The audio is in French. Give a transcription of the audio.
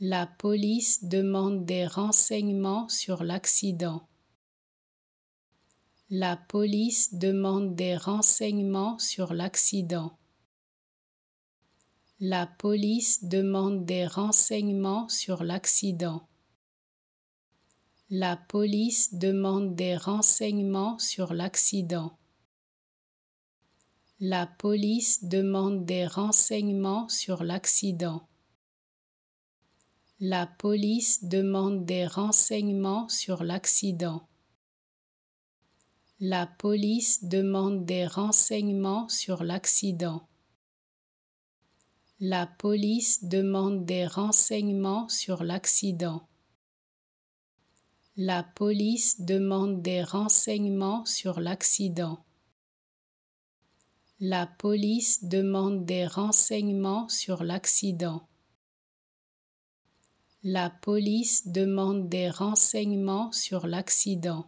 La police demande des renseignements sur l'accident. La police demande des renseignements sur l'accident. La police demande des renseignements sur l'accident. La police demande des renseignements sur l'accident. La police demande des renseignements sur l'accident. La police demande des renseignements sur l'accident. La police demande des renseignements sur l'accident. La police demande des renseignements sur l'accident. La police demande des renseignements sur l'accident. La police demande des renseignements sur l'accident. La police demande des renseignements sur l'accident.